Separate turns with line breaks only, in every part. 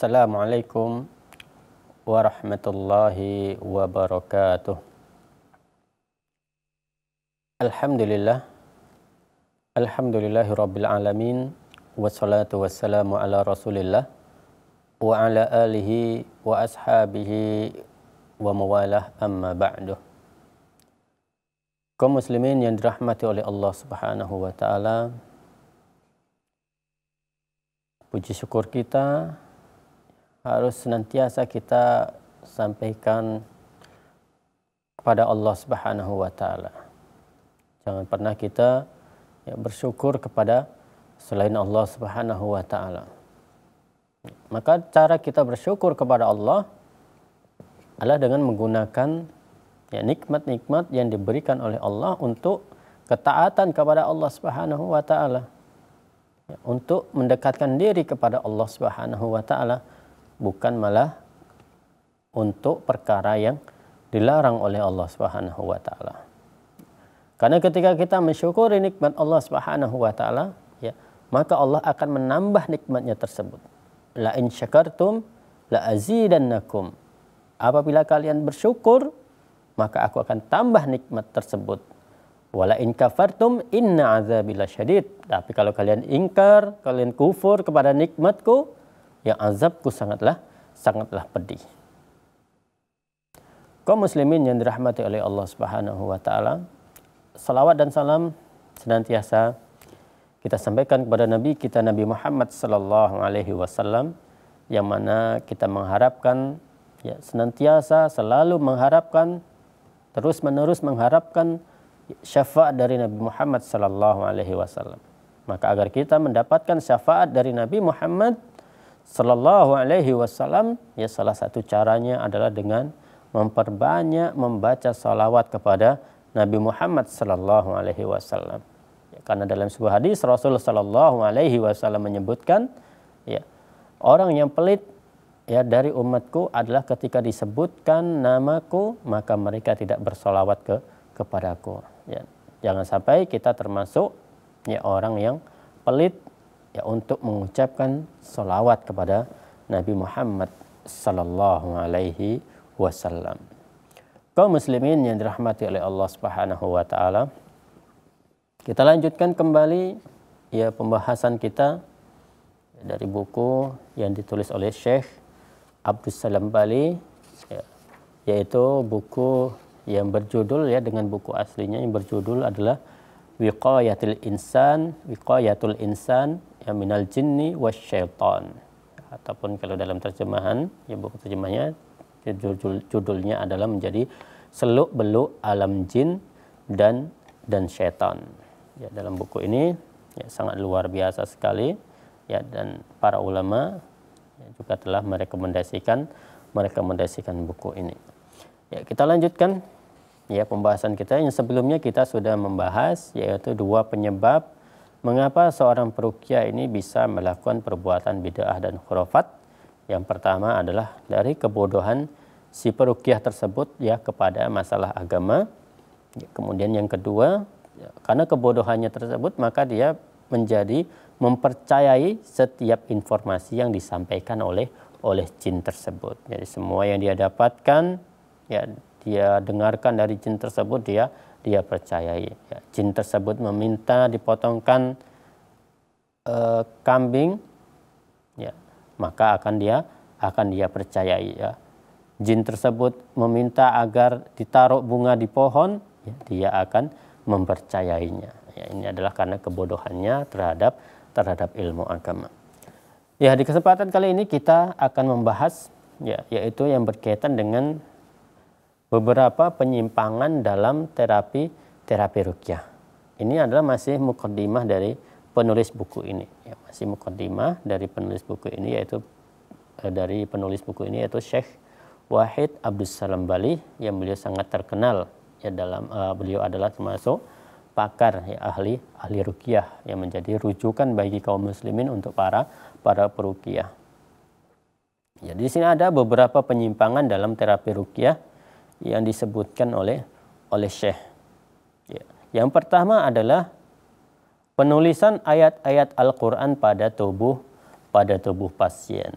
Assalamualaikum warahmatullahi wabarakatuh. Alhamdulillah. Alhamdulillahi rabbil alamin. Wassalatu wassalamu ala rasulillah. Wa ala alihi wa ashabihi wa mawalah amma ba'du. Kaum muslimin yang dirahmati oleh Allah Subhanahu wa taala. Puji syukur kita harus senantiasa kita sampaikan kepada Allah Subhanahu wa taala. Jangan pernah kita ya, bersyukur kepada selain Allah Subhanahu wa taala. Maka cara kita bersyukur kepada Allah adalah dengan menggunakan nikmat ya, nikmat-nikmat yang diberikan oleh Allah untuk ketaatan kepada Allah Subhanahu wa taala. Ya, untuk mendekatkan diri kepada Allah Subhanahu wa taala bukan malah untuk perkara yang dilarang oleh Allah Subhanahu wa taala. Karena ketika kita mensyukuri nikmat Allah Subhanahu wa taala, ya, maka Allah akan menambah nikmatnya tersebut. La in syakartum la azidannakum. Apabila kalian bersyukur, maka aku akan tambah nikmat tersebut. Wala in kafartum inna azabi syadid. Tapi kalau kalian ingkar, kalian kufur kepada nikmatku, yang azabku sangatlah sangatlah pedih. Kaum muslimin yang dirahmati oleh Allah Subhanahu wa taala, salawat dan salam senantiasa kita sampaikan kepada Nabi kita Nabi Muhammad sallallahu alaihi wasallam yang mana kita mengharapkan ya senantiasa selalu mengharapkan terus menerus mengharapkan syafaat dari Nabi Muhammad sallallahu alaihi wasallam. Maka agar kita mendapatkan syafaat dari Nabi Muhammad Sallallahu Alaihi Wasallam ya salah satu caranya adalah dengan memperbanyak membaca salawat kepada Nabi Muhammad Sallallahu Alaihi Wasallam. Ya, karena dalam sebuah hadis Rasul Sallallahu Alaihi Wasallam menyebutkan ya orang yang pelit ya dari umatku adalah ketika disebutkan namaku maka mereka tidak bersolawat ke kepadaku. Ya, jangan sampai kita termasuk ya orang yang pelit ya untuk mengucapkan salawat kepada Nabi Muhammad sallallahu alaihi wasallam. Kaum muslimin yang dirahmati oleh Allah Subhanahu wa taala. Kita lanjutkan kembali ya pembahasan kita dari buku yang ditulis oleh Syekh Abdul Salam Bali ya, yaitu buku yang berjudul ya dengan buku aslinya yang berjudul adalah wiqayatil insan wiqayatul insan ya minal jinni wasyaiton ataupun kalau dalam terjemahan ya buku terjemahnya judul, judulnya adalah menjadi seluk beluk alam jin dan dan syaitan ya dalam buku ini ya sangat luar biasa sekali ya dan para ulama ya, juga telah merekomendasikan merekomendasikan buku ini ya kita lanjutkan ya pembahasan kita yang sebelumnya kita sudah membahas yaitu dua penyebab mengapa seorang perukia ini bisa melakukan perbuatan bid'ah dan khurafat. Yang pertama adalah dari kebodohan si perukiah tersebut ya kepada masalah agama. Ya, kemudian yang kedua, ya, karena kebodohannya tersebut maka dia menjadi mempercayai setiap informasi yang disampaikan oleh oleh jin tersebut. Jadi semua yang dia dapatkan ya dia dengarkan dari jin tersebut dia dia percayai. Ya, jin tersebut meminta dipotongkan e, kambing, ya, maka akan dia akan dia percayai. Ya. Jin tersebut meminta agar ditaruh bunga di pohon, ya, dia akan mempercayainya. Ya, ini adalah karena kebodohannya terhadap terhadap ilmu agama. Ya di kesempatan kali ini kita akan membahas ya yaitu yang berkaitan dengan beberapa penyimpangan dalam terapi terapi rukyah. Ini adalah masih mukaddimah dari penulis buku ini. Ya, masih mukaddimah dari penulis buku ini yaitu eh, dari penulis buku ini yaitu Syekh Wahid Abdus Salam Bali yang beliau sangat terkenal ya dalam uh, beliau adalah termasuk pakar ya ahli ahli rukyah yang menjadi rujukan bagi kaum muslimin untuk para para perukyah. Jadi ya, di sini ada beberapa penyimpangan dalam terapi rukyah yang disebutkan oleh oleh Syekh. Ya. Yang pertama adalah penulisan ayat-ayat Al-Qur'an pada tubuh pada tubuh pasien.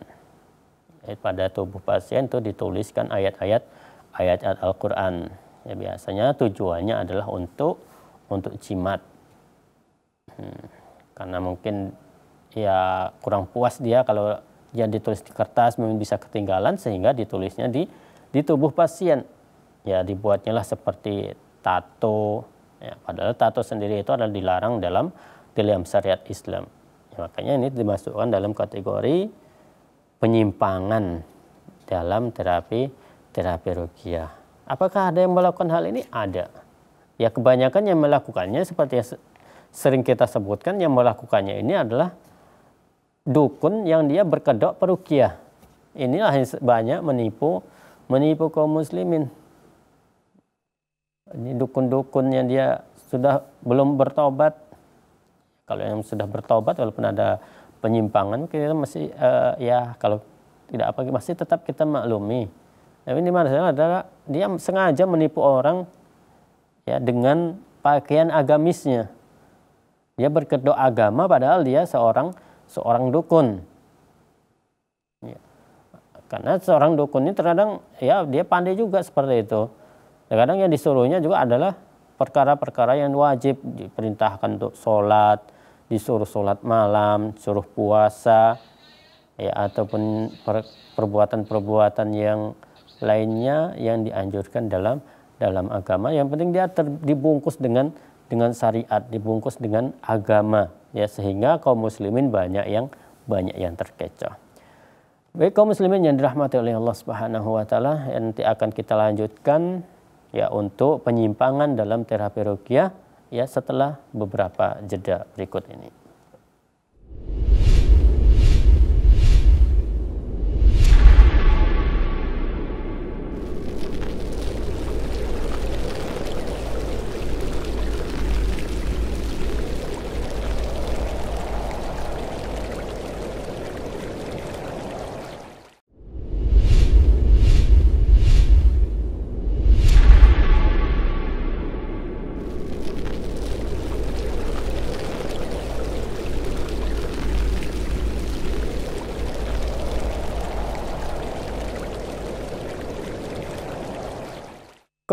Eh, pada tubuh pasien itu dituliskan ayat-ayat ayat-ayat Al-Qur'an. Ya, biasanya tujuannya adalah untuk untuk jimat. Hmm. Karena mungkin ya kurang puas dia kalau yang ditulis di kertas mungkin bisa ketinggalan sehingga ditulisnya di di tubuh pasien ya dibuatnya lah seperti tato. Ya, padahal tato sendiri itu adalah dilarang dalam dalam syariat Islam. Ya, makanya ini dimasukkan dalam kategori penyimpangan dalam terapi terapi rukia. Apakah ada yang melakukan hal ini? Ada. Ya kebanyakan yang melakukannya seperti yang sering kita sebutkan yang melakukannya ini adalah dukun yang dia berkedok perukia. Inilah yang banyak menipu menipu kaum muslimin. Ini dukun-dukun yang dia sudah belum bertobat kalau yang sudah bertobat walaupun ada penyimpangan kita masih uh, ya kalau tidak apa masih tetap kita maklumi tapi ini masalah adalah dia sengaja menipu orang ya dengan pakaian agamisnya dia berkedok agama padahal dia seorang seorang dukun ya. karena seorang dukun ini terkadang ya dia pandai juga seperti itu Kadang yang disuruhnya juga adalah perkara-perkara yang wajib diperintahkan untuk sholat, disuruh sholat malam, suruh puasa, ya ataupun perbuatan-perbuatan yang lainnya yang dianjurkan dalam dalam agama. Yang penting dia ter, dibungkus dengan dengan syariat, dibungkus dengan agama, ya sehingga kaum muslimin banyak yang banyak yang terkecoh. Baik kaum muslimin yang dirahmati oleh Allah Subhanahu wa taala, nanti akan kita lanjutkan ya untuk penyimpangan dalam terapi rukyah ya setelah beberapa jeda berikut ini.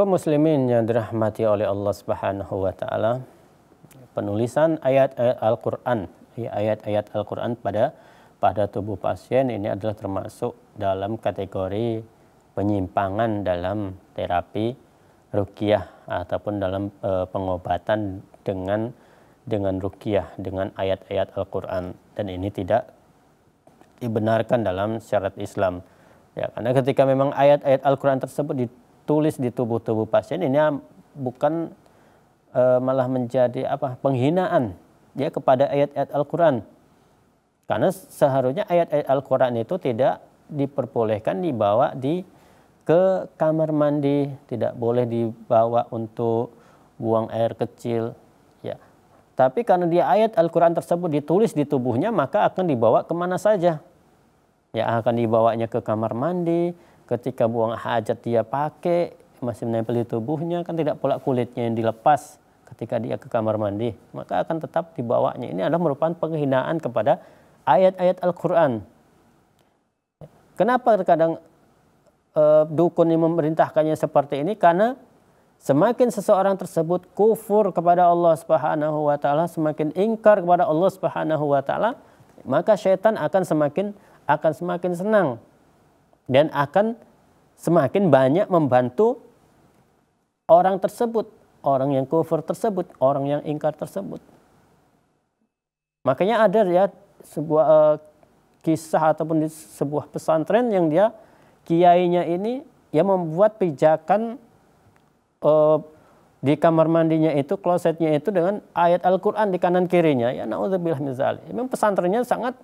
Kaum muslimin yang dirahmati oleh Allah Subhanahu wa taala. Penulisan ayat eh, Al-Qur'an, ya, ayat-ayat Al-Qur'an pada pada tubuh pasien ini adalah termasuk dalam kategori penyimpangan dalam terapi rukiah ataupun dalam eh, pengobatan dengan dengan rukiah dengan ayat-ayat Al-Qur'an dan ini tidak dibenarkan dalam syariat Islam. Ya, karena ketika memang ayat-ayat Al-Qur'an tersebut tulis di tubuh-tubuh pasien ini bukan e, malah menjadi apa penghinaan ya kepada ayat-ayat Al-Qur'an. Karena seharusnya ayat-ayat Al-Qur'an itu tidak diperbolehkan dibawa di ke kamar mandi, tidak boleh dibawa untuk buang air kecil ya. Tapi karena dia ayat Al-Qur'an tersebut ditulis di tubuhnya maka akan dibawa kemana saja. Ya akan dibawanya ke kamar mandi, ketika buang hajat dia pakai masih menempel di tubuhnya kan tidak pula kulitnya yang dilepas ketika dia ke kamar mandi maka akan tetap dibawanya ini adalah merupakan penghinaan kepada ayat-ayat Al-Quran kenapa terkadang e, dukun yang memerintahkannya seperti ini karena Semakin seseorang tersebut kufur kepada Allah Subhanahu wa taala, semakin ingkar kepada Allah Subhanahu wa taala, maka syaitan akan semakin akan semakin senang dan akan semakin banyak membantu orang tersebut, orang yang kufur tersebut, orang yang ingkar tersebut. Makanya ada ya sebuah uh, kisah ataupun di sebuah pesantren yang dia kiainya ini yang membuat pijakan uh, di kamar mandinya itu klosetnya itu dengan ayat Al-Qur'an di kanan kirinya ya naudzubillah min Memang pesantrennya sangat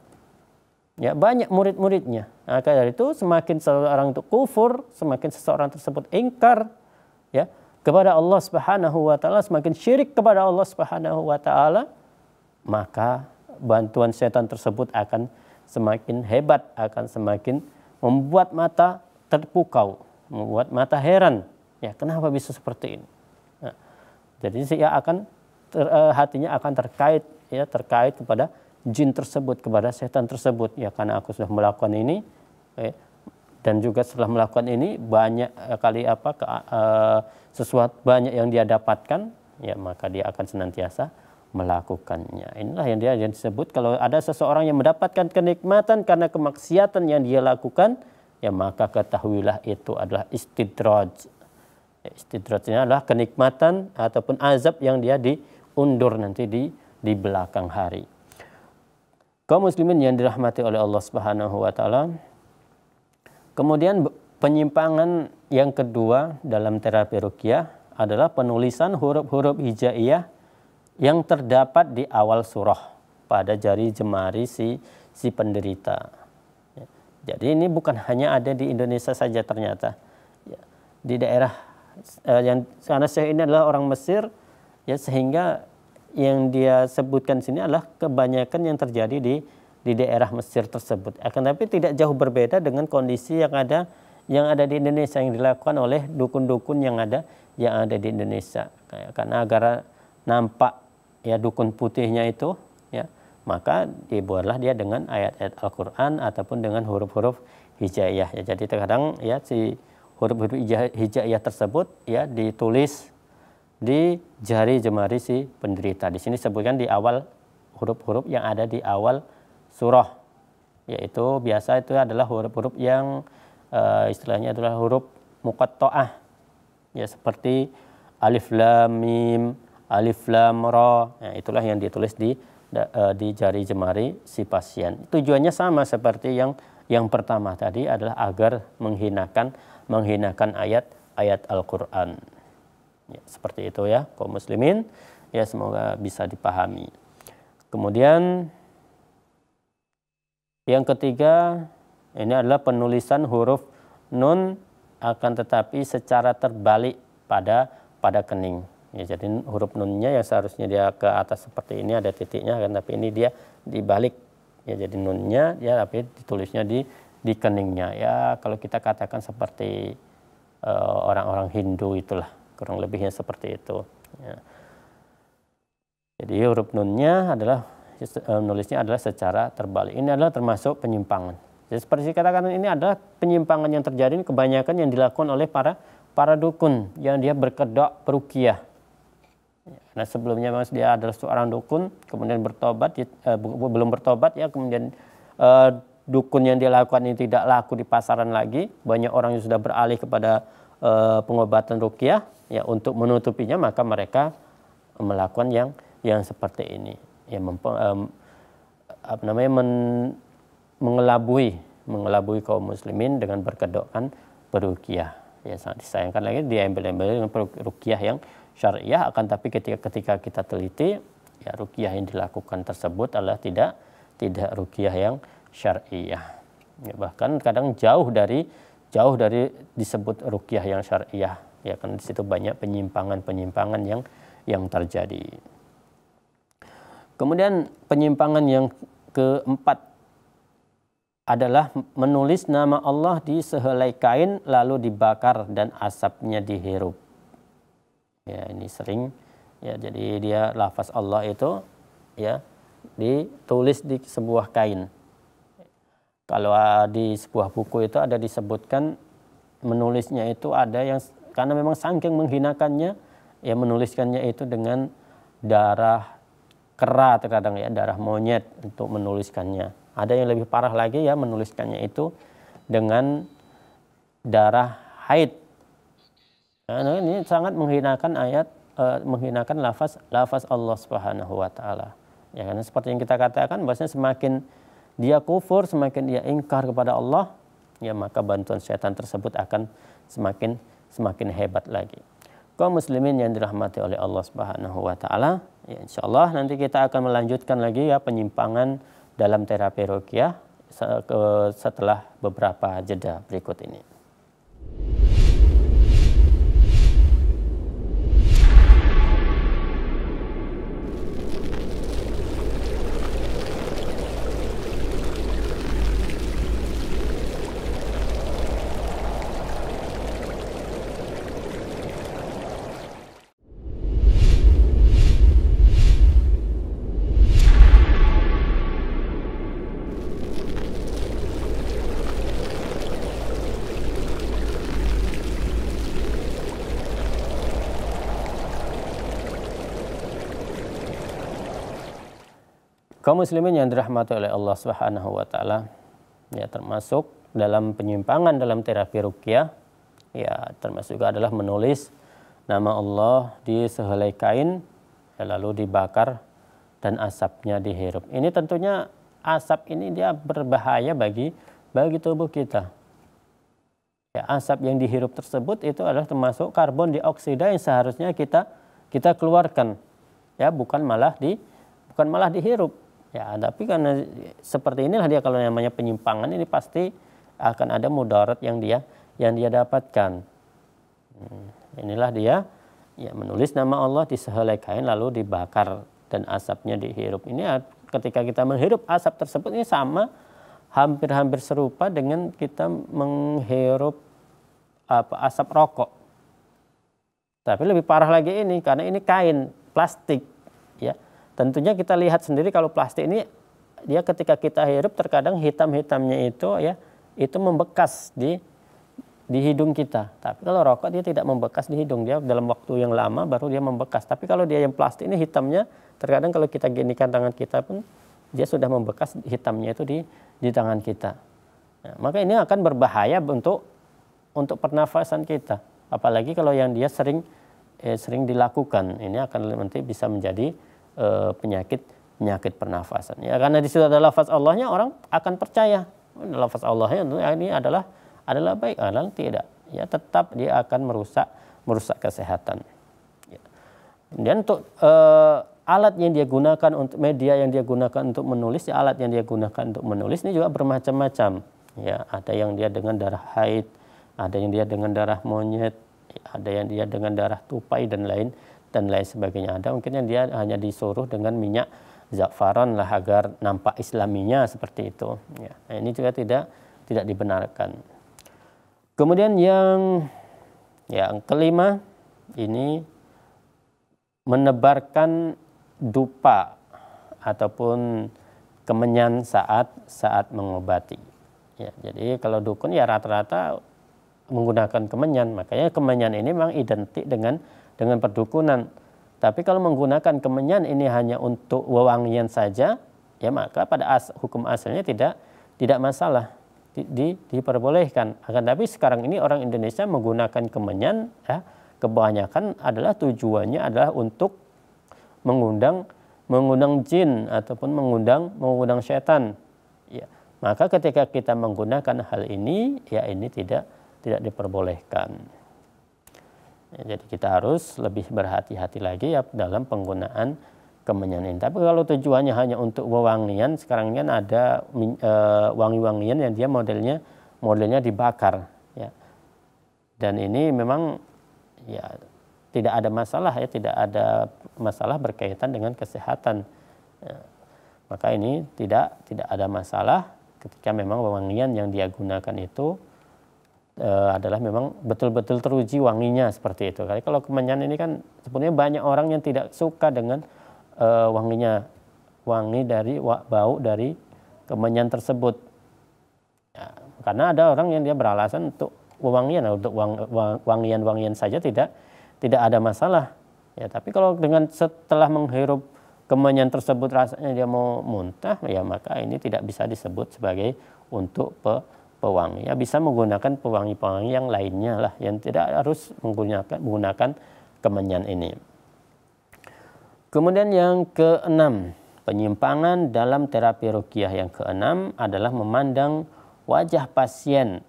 ya banyak murid-muridnya. Maka nah, dari itu semakin seseorang itu kufur, semakin seseorang tersebut ingkar ya kepada Allah Subhanahu wa taala, semakin syirik kepada Allah Subhanahu wa taala, maka bantuan setan tersebut akan semakin hebat, akan semakin membuat mata terpukau, membuat mata heran. Ya, kenapa bisa seperti ini? Nah, jadi ia ya akan ter, eh, hatinya akan terkait ya terkait kepada jin tersebut kepada setan tersebut ya karena aku sudah melakukan ini eh, dan juga setelah melakukan ini banyak eh, kali apa ke, eh, sesuatu banyak yang dia dapatkan ya maka dia akan senantiasa melakukannya inilah yang dia yang disebut kalau ada seseorang yang mendapatkan kenikmatan karena kemaksiatan yang dia lakukan ya maka ketahuilah itu adalah istidraj ya, istidrajnya adalah kenikmatan ataupun azab yang dia diundur nanti di di belakang hari Kaum muslimin yang dirahmati oleh Allah Subhanahu wa taala. Kemudian penyimpangan yang kedua dalam terapi ruqyah adalah penulisan huruf-huruf hijaiyah yang terdapat di awal surah pada jari jemari si si penderita. Ya, jadi ini bukan hanya ada di Indonesia saja ternyata. Ya, di daerah eh, yang karena saya ini adalah orang Mesir ya sehingga yang dia sebutkan sini adalah kebanyakan yang terjadi di di daerah Mesir tersebut. Akan tapi tidak jauh berbeda dengan kondisi yang ada yang ada di Indonesia yang dilakukan oleh dukun-dukun yang ada yang ada di Indonesia. Karena agar nampak ya dukun putihnya itu ya maka dibuatlah dia dengan ayat-ayat Al-Qur'an ataupun dengan huruf-huruf hijaiyah ya. Jadi terkadang ya si huruf-huruf hijaiyah tersebut ya ditulis di jari jemari si penderita. Di sini sebutkan di awal huruf-huruf yang ada di awal surah, yaitu biasa itu adalah huruf-huruf yang e, istilahnya adalah huruf muqatta'ah. Ya seperti alif lam mim, alif lam ra. Nah, itulah yang ditulis di eh, di jari jemari si pasien. Tujuannya sama seperti yang yang pertama tadi adalah agar menghinakan menghinakan ayat-ayat Al-Qur'an. Ya, seperti itu ya, kaum muslimin. Ya, semoga bisa dipahami. Kemudian yang ketiga, ini adalah penulisan huruf nun akan tetapi secara terbalik pada pada kening. Ya, jadi huruf nunnya yang seharusnya dia ke atas seperti ini ada titiknya kan tapi ini dia dibalik. Ya, jadi nunnya ya tapi ditulisnya di di keningnya. Ya, kalau kita katakan seperti eh, orang-orang uh, orang -orang Hindu itulah kurang lebihnya seperti itu. Ya. Jadi huruf nunnya adalah eh, nulisnya adalah secara terbalik. Ini adalah termasuk penyimpangan. Jadi seperti saya katakan ini adalah penyimpangan yang terjadi kebanyakan yang dilakukan oleh para para dukun yang dia berkedok perukiah. Ya, nah sebelumnya memang dia adalah seorang dukun, kemudian bertobat, eh, belum bertobat ya, kemudian eh, dukun yang dia lakukan ini tidak laku di pasaran lagi, banyak orang yang sudah beralih kepada eh, pengobatan rukiah, ya untuk menutupinya maka mereka melakukan yang yang seperti ini ya mem, um, apa namanya men, mengelabui mengelabui kaum muslimin dengan berkedokan perukiah ya sangat disayangkan lagi diambil-ambil dengan rukiah yang syariah akan tapi ketika ketika kita teliti ya rukiah yang dilakukan tersebut adalah tidak tidak rukiah yang syariah ya, bahkan kadang jauh dari jauh dari disebut rukiah yang syariah ya kan di situ banyak penyimpangan-penyimpangan yang yang terjadi. Kemudian penyimpangan yang keempat adalah menulis nama Allah di sehelai kain lalu dibakar dan asapnya dihirup. Ya, ini sering ya jadi dia lafaz Allah itu ya ditulis di sebuah kain. Kalau di sebuah buku itu ada disebutkan menulisnya itu ada yang karena memang saking menghinakannya ya menuliskannya itu dengan darah kera terkadang ya darah monyet untuk menuliskannya ada yang lebih parah lagi ya menuliskannya itu dengan darah haid nah, nah, ini sangat menghinakan ayat eh, menghinakan lafaz lafaz Allah Subhanahu wa taala ya karena seperti yang kita katakan bahwasanya semakin dia kufur semakin dia ingkar kepada Allah ya maka bantuan setan tersebut akan semakin semakin hebat lagi. Kau muslimin yang dirahmati oleh Allah Subhanahu wa taala, ya insyaallah nanti kita akan melanjutkan lagi ya penyimpangan dalam terapi ruqyah setelah beberapa jeda berikut ini. Kaum muslimin yang dirahmati oleh Allah Subhanahu wa taala ya termasuk dalam penyimpangan dalam terapi rukyah ya termasuk juga adalah menulis nama Allah di sehelai kain ya, lalu dibakar dan asapnya dihirup. Ini tentunya asap ini dia berbahaya bagi bagi tubuh kita. Ya, asap yang dihirup tersebut itu adalah termasuk karbon dioksida yang seharusnya kita kita keluarkan. Ya, bukan malah di bukan malah dihirup. Ya, tapi karena seperti inilah dia kalau namanya penyimpangan ini pasti akan ada mudarat yang dia yang dia dapatkan. Hmm, inilah dia ya menulis nama Allah di sehelai kain lalu dibakar dan asapnya dihirup. Ini ketika kita menghirup asap tersebut ini sama hampir-hampir serupa dengan kita menghirup apa asap rokok. Tapi lebih parah lagi ini karena ini kain plastik Tentunya kita lihat sendiri kalau plastik ini dia ketika kita hirup terkadang hitam-hitamnya itu ya itu membekas di di hidung kita. Tapi kalau rokok dia tidak membekas di hidung dia dalam waktu yang lama baru dia membekas. Tapi kalau dia yang plastik ini hitamnya terkadang kalau kita genikan tangan kita pun dia sudah membekas hitamnya itu di di tangan kita. Nah, maka ini akan berbahaya untuk untuk pernafasan kita. Apalagi kalau yang dia sering eh, sering dilakukan ini akan nanti bisa menjadi Eh, penyakit penyakit pernafasan. Ya, karena di situ ada lafaz Allahnya orang akan percaya lafaz Allahnya ini adalah adalah baik, adalah tidak. Ya, tetap dia akan merusak merusak kesehatan. Ya. Kemudian untuk uh, alat yang dia gunakan untuk media yang dia gunakan untuk menulis, ya, alat yang dia gunakan untuk menulis ini juga bermacam-macam. Ya, ada yang dia dengan darah haid, ada yang dia dengan darah monyet, ya, ada yang dia dengan darah tupai dan lain dan lain sebagainya ada mungkin yang dia hanya disuruh dengan minyak zafaran lah agar nampak islaminya seperti itu ya. nah, ini juga tidak tidak dibenarkan kemudian yang yang kelima ini menebarkan dupa ataupun kemenyan saat saat mengobati ya jadi kalau dukun ya rata-rata menggunakan kemenyan makanya kemenyan ini memang identik dengan dengan perdukunan. Tapi kalau menggunakan kemenyan ini hanya untuk wewangian saja, ya maka pada as, hukum asalnya tidak tidak masalah di, di, diperbolehkan. Akan tapi sekarang ini orang Indonesia menggunakan kemenyan, ya, kebanyakan adalah tujuannya adalah untuk mengundang mengundang jin ataupun mengundang mengundang setan. Ya. Maka ketika kita menggunakan hal ini, ya ini tidak tidak diperbolehkan. Ya, jadi kita harus lebih berhati-hati lagi ya dalam penggunaan kemenyan ini. Tapi kalau tujuannya hanya untuk wewangian, sekarang kan ada e, wangi-wangian yang dia modelnya modelnya dibakar, ya. Dan ini memang ya tidak ada masalah ya, tidak ada masalah berkaitan dengan kesehatan. Ya. Maka ini tidak tidak ada masalah ketika memang wewangian yang dia gunakan itu uh, adalah memang betul-betul teruji wanginya seperti itu. Karena kalau kemenyan ini kan sebenarnya banyak orang yang tidak suka dengan uh, wanginya, wangi dari bau dari kemenyan tersebut. Ya, karena ada orang yang dia beralasan untuk wangian, nah, untuk wangian-wangian saja tidak tidak ada masalah. Ya, tapi kalau dengan setelah menghirup kemenyan tersebut rasanya dia mau muntah, ya maka ini tidak bisa disebut sebagai untuk pe, pewangi. Ya bisa menggunakan pewangi-pewangi yang lainnya lah yang tidak harus menggunakan menggunakan kemenyan ini. Kemudian yang keenam, penyimpangan dalam terapi rukiah yang keenam adalah memandang wajah pasien.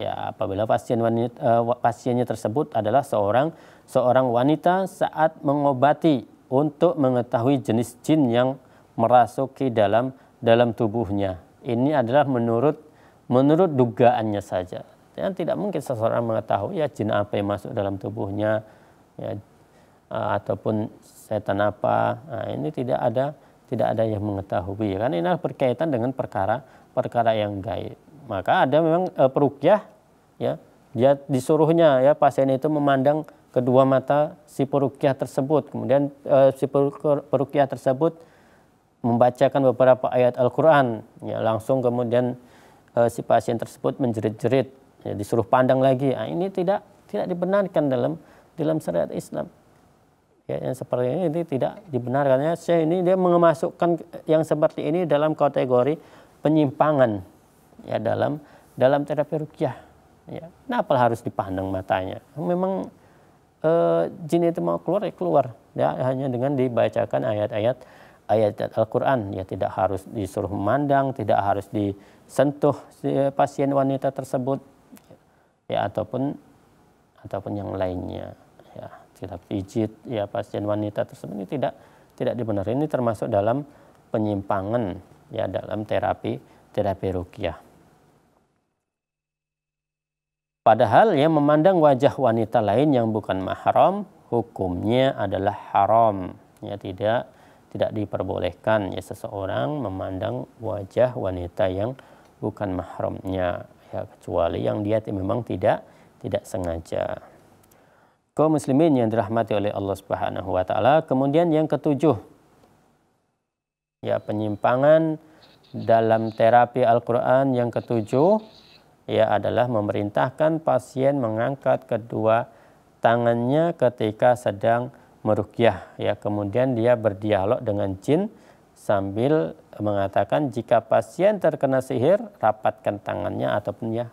Ya, apabila pasien wanita, uh, pasiennya tersebut adalah seorang seorang wanita saat mengobati untuk mengetahui jenis jin yang merasuki dalam dalam tubuhnya. Ini adalah menurut menurut dugaannya saja. Dan ya, tidak mungkin seseorang mengetahui ya jin apa yang masuk dalam tubuhnya, ya, ataupun setan apa. Nah, ini tidak ada tidak ada yang mengetahui ya, karena ini berkaitan dengan perkara perkara yang gaib. Maka ada memang e, perukyah ya dia disuruhnya ya pasien itu memandang kedua mata si perukyah tersebut. Kemudian e, si perukyah tersebut membacakan beberapa ayat Al-Qur'an ya langsung kemudian uh, si pasien tersebut menjerit-jerit, ya, disuruh pandang lagi. Nah, ini tidak tidak dibenarkan dalam dalam syariat Islam. Ya, yang seperti ini, ini tidak dibenarkannya. saya ini dia mengemasukkan yang seperti ini dalam kategori penyimpangan ya dalam dalam terapi rukyah. Ya, kenapa harus dipandang matanya? Memang e, jin itu mau keluar ya keluar. Ya, hanya dengan dibacakan ayat-ayat ayat Al-Quran ya tidak harus disuruh memandang tidak harus disentuh pasien wanita tersebut ya ataupun ataupun yang lainnya ya tidak pijit ya pasien wanita tersebut ini tidak tidak dibenarkan ini termasuk dalam penyimpangan ya dalam terapi terapi rukyah Padahal yang memandang wajah wanita lain yang bukan mahram hukumnya adalah haram. Ya tidak tidak diperbolehkan ya seseorang memandang wajah wanita yang bukan mahramnya ya kecuali yang dia memang tidak tidak sengaja. Kau muslimin yang dirahmati oleh Allah Subhanahu wa taala, kemudian yang ketujuh ya penyimpangan dalam terapi Al-Qur'an yang ketujuh ya adalah memerintahkan pasien mengangkat kedua tangannya ketika sedang merukyah ya kemudian dia berdialog dengan jin sambil mengatakan jika pasien terkena sihir rapatkan tangannya ataupun ya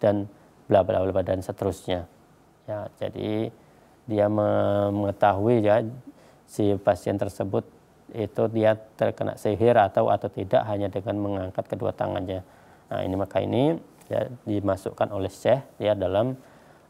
dan bla bla bla dan seterusnya ya jadi dia mengetahui ya si pasien tersebut itu dia terkena sihir atau atau tidak hanya dengan mengangkat kedua tangannya nah ini maka ini ya dimasukkan oleh syekh ya dalam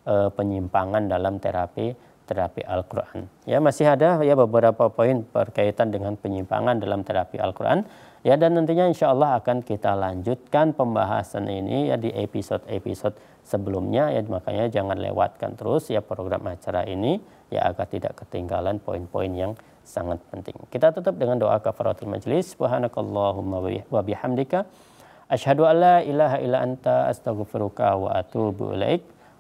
e, penyimpangan dalam terapi terapi Al-Quran. Ya, masih ada ya beberapa poin berkaitan dengan penyimpangan dalam terapi Al-Quran. Ya, dan nantinya insya Allah akan kita lanjutkan pembahasan ini ya di episode-episode sebelumnya. Ya, makanya jangan lewatkan terus ya program acara ini ya agar tidak ketinggalan poin-poin yang sangat penting. Kita tutup dengan doa kafaratul majlis. Subhanakallahumma wa bihamdika. Ashhadu an ilaha illa anta astaghfiruka wa atubu ilaik.